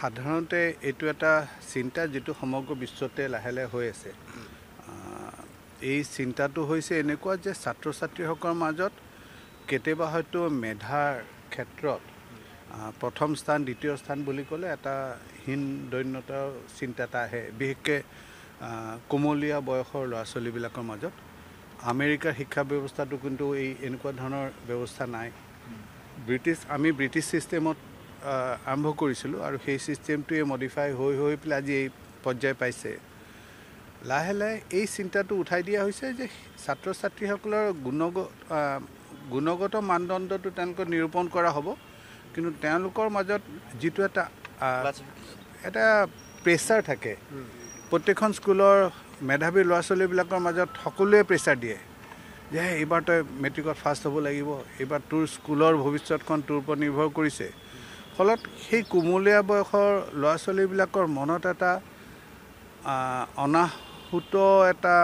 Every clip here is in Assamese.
সাধাৰণতে এইটো এটা চিন্তা যিটো সমগ্ৰ বিশ্বতে লাহে লাহে হৈ আছে এই চিন্তাটো হৈছে এনেকুৱা যে ছাত্ৰ ছাত্ৰীসকলৰ মাজত কেতিয়াবা হয়তো মেধাৰ ক্ষেত্ৰত প্ৰথম স্থান দ্বিতীয় স্থান বুলি ক'লে এটা হীন দৈন্যতাৰ চিন্তা এটা আহে বিশেষকৈ কোমলীয়া বয়সৰ ল'ৰা ছোৱালীবিলাকৰ মাজত আমেৰিকাৰ শিক্ষা ব্যৱস্থাটো কিন্তু এই এনেকুৱা ধৰণৰ ব্যৱস্থা নাই ব্ৰিটিছ আমি ব্ৰিটিছ ছিষ্টেমত আৰম্ভ কৰিছিলোঁ আৰু সেই ছিষ্টেমটোৱে মডিফাই হৈ হৈ পেলাই আজি এই পৰ্যায় পাইছে লাহে লাহে এই চিন্তাটো উঠাই দিয়া হৈছে যে ছাত্ৰ ছাত্ৰীসকলৰ গুণগত গুণগত মানদণ্ডটো তেওঁলোকক নিৰূপণ কৰা হ'ব কিন্তু তেওঁলোকৰ মাজত যিটো এটা এটা প্ৰেছাৰ থাকে প্ৰত্যেকখন স্কুলৰ মেধাৱী ল'ৰা ছোৱালীবিলাকৰ মাজত সকলোৱে প্ৰেছাৰ দিয়ে যে এইবাৰ তই মেট্ৰিকত ফাৰ্ষ্ট হ'ব লাগিব এইবাৰ তোৰ স্কুলৰ ভৱিষ্যতখন তোৰ ওপৰত নিৰ্ভৰ কৰিছে ফলত সেই কোমলীয়া বয়সৰ ল'ৰা ছোৱালীবিলাকৰ মনত এটা অনাহুত এটা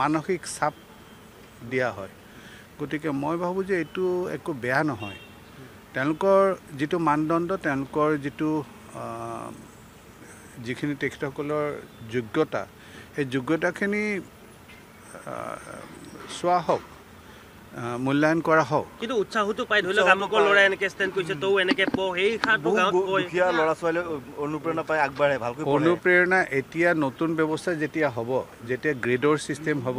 মানসিক চাপ দিয়া হয় গতিকে মই ভাবোঁ যে এইটো একো বেয়া নহয় তেওঁলোকৰ যিটো মানদণ্ড তেওঁলোকৰ যিটো যিখিনি তেখেতসকলৰ যোগ্যতা সেই যোগ্যতাখিনি চোৱা হওক মূল্যায়ন কৰা হওক কিন্তু উৎসাহটো পাই ধৰি লওক আমাকৰ ল'ৰা এনেকৈ ষ্টেণ্ড কৰিছে তো এনেকৈ প সেই খাটো দুখীয়া ল'ৰা ছোৱালী অনুপ্ৰেৰণা পাই আগবাঢ়ে ভালকৈ অনুপ্ৰেৰণা এতিয়া নতুন ব্যৱস্থা যেতিয়া হ'ব যেতিয়া গ্ৰেডৰ ছিষ্টেম হ'ব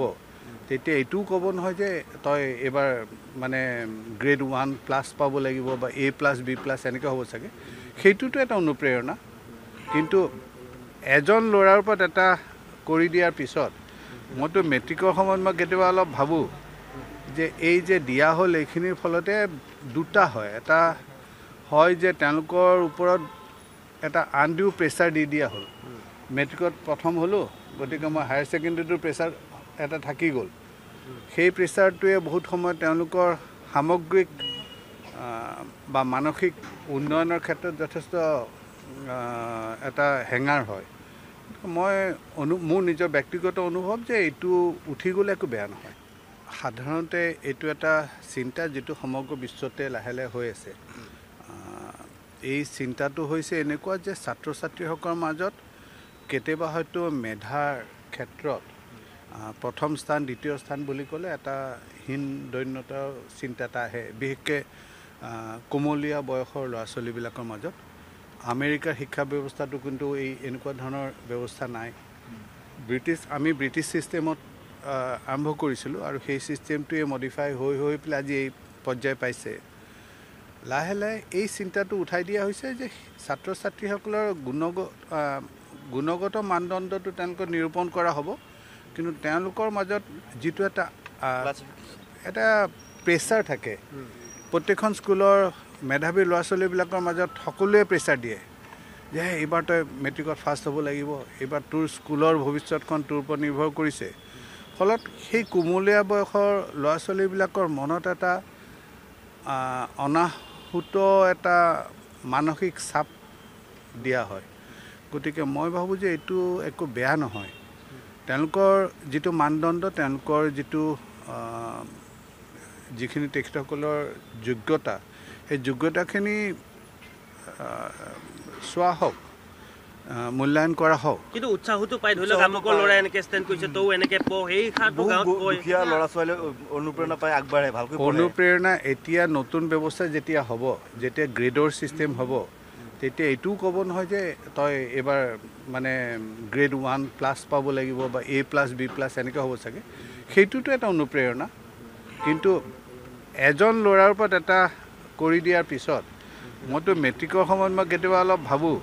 তেতিয়া এইটোও ক'ব নহয় যে তই এইবাৰ মানে গ্ৰেড ওৱান প্লাছ পাব লাগিব বা এ প্লাছ বি প্লাছ এনেকৈ হ'ব চাগে সেইটোতো এটা অনুপ্ৰেৰণা কিন্তু এজন ল'ৰাৰ ওপৰত এটা কৰি দিয়াৰ পিছত মইতো মেট্ৰিকৰ সময়ত মই কেতিয়াবা অলপ ভাবোঁ যে এই যে দিয়া হ'ল এইখিনিৰ ফলতে দুটা হয় এটা হয় যে তেওঁলোকৰ ওপৰত এটা আনডিউ প্ৰেছাৰ দি দিয়া হ'ল মেট্ৰিকত প্ৰথম হ'লোঁ গতিকে মই হায়াৰ ছেকেণ্ডেৰীটোৰ প্ৰেছাৰ এটা থাকি গ'ল সেই প্ৰেছাৰটোৱে বহুত সময়ত তেওঁলোকৰ সামগ্ৰিক বা মানসিক উন্নয়নৰ ক্ষেত্ৰত যথেষ্ট এটা হেঙাৰ হয় মই অনু মোৰ নিজৰ ব্যক্তিগত অনুভৱ যে এইটো উঠি গ'লে একো বেয়া নহয় সাধাৰণতে এইটো এটা চিন্তা যিটো সমগ্ৰ বিশ্বতে লাহে লাহে হৈ আছে এই চিন্তাটো হৈছে এনেকুৱা যে ছাত্ৰ ছাত্ৰীসকলৰ মাজত কেতিয়াবা হয়তো মেধাৰ ক্ষেত্ৰত প্ৰথম স্থান দ্বিতীয় স্থান বুলি ক'লে এটা হীন দৈন্যতাৰ চিন্তা এটা আহে বিশেষকৈ কোমলীয়া বয়সৰ ল'ৰা ছোৱালীবিলাকৰ মাজত আমেৰিকাৰ শিক্ষা ব্যৱস্থাটো কিন্তু এই এনেকুৱা ধৰণৰ ব্যৱস্থা নাই ব্ৰিটিছ আমি ব্ৰিটিছ ছিষ্টেমত আৰম্ভ কৰিছিলোঁ আৰু সেই ছিষ্টেমটোৱে মডিফাই হৈ হৈ পেলাই আজি এই পৰ্যায় পাইছে লাহে লাহে এই চিন্তাটো উঠাই দিয়া হৈছে যে ছাত্ৰ ছাত্ৰীসকলৰ গুণগত গুণগত মানদণ্ডটো তেওঁলোকক নিৰূপণ কৰা হ'ব কিন্তু তেওঁলোকৰ মাজত যিটো এটা এটা প্ৰেছাৰ থাকে প্ৰত্যেকখন স্কুলৰ মেধাৱী ল'ৰা ছোৱালীবিলাকৰ মাজত সকলোৱে প্ৰেছাৰ দিয়ে যে এইবাৰ তই মেট্ৰিকত ফাৰ্ষ্ট হ'ব লাগিব এইবাৰ তোৰ স্কুলৰ ভৱিষ্যতখন তোৰ ওপৰত নিৰ্ভৰ কৰিছে ফলত সেই কোমলীয়া বয়সৰ ল'ৰা ছোৱালীবিলাকৰ মনত এটা অনাহুত এটা মানসিক চাপ দিয়া হয় গতিকে মই ভাবোঁ যে এইটো একো বেয়া নহয় তেওঁলোকৰ যিটো মানদণ্ড তেওঁলোকৰ যিটো যিখিনি তেখেতসকলৰ যোগ্যতা সেই যোগ্যতাখিনি চোৱা হওক মূল্যায়ন কৰা হওক কিন্তু উৎসাহটো পাই ধৰি লওক আমুকৰ ল'ৰা এনেকৈ ষ্টেণ্ড কৰিছে তো এনেকৈ প সেই দুখীয়া ল'ৰা ছোৱালী অনুপ্ৰেৰণা পাই আগবাঢ়ে ভালকৈ অনুপ্ৰেৰণা এতিয়া নতুন ব্যৱস্থা যেতিয়া হ'ব যেতিয়া গ্ৰেডৰ ছিষ্টেম হ'ব তেতিয়া এইটোও ক'ব নহয় যে তই এইবাৰ মানে গ্ৰেড ওৱান প্লাছ পাব লাগিব বা এ প্লাছ বি প্লাছ এনেকৈ হ'ব চাগে সেইটোতো এটা অনুপ্ৰেৰণা কিন্তু এজন ল'ৰাৰ ওপৰত এটা কৰি দিয়াৰ পিছত মইতো মেট্ৰিকৰ সময়ত মই কেতিয়াবা অলপ ভাবোঁ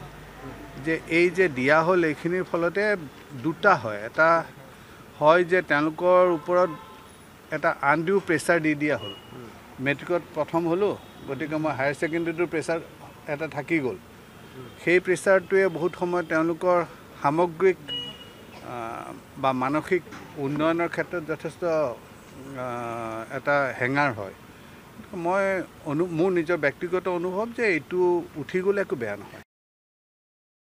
যে এই যে দিয়া হ'ল এইখিনিৰ ফলতে দুটা হয় এটা হয় যে তেওঁলোকৰ ওপৰত এটা আন দুয়ো প্ৰেছাৰ দি দিয়া হ'ল মেট্ৰিকত প্ৰথম হ'লোঁ গতিকে মই হায়াৰ ছেকেণ্ডেৰীটোৰ প্ৰেছাৰ এটা থাকি গ'ল সেই প্ৰেছাৰটোৱে বহুত সময় তেওঁলোকৰ সামগ্ৰিক বা মানসিক উন্নয়নৰ ক্ষেত্ৰত যথেষ্ট এটা হেঙাৰ হয় মই অনু মোৰ নিজৰ ব্যক্তিগত অনুভৱ যে এইটো উঠি গ'লে একো বেয়া নহয়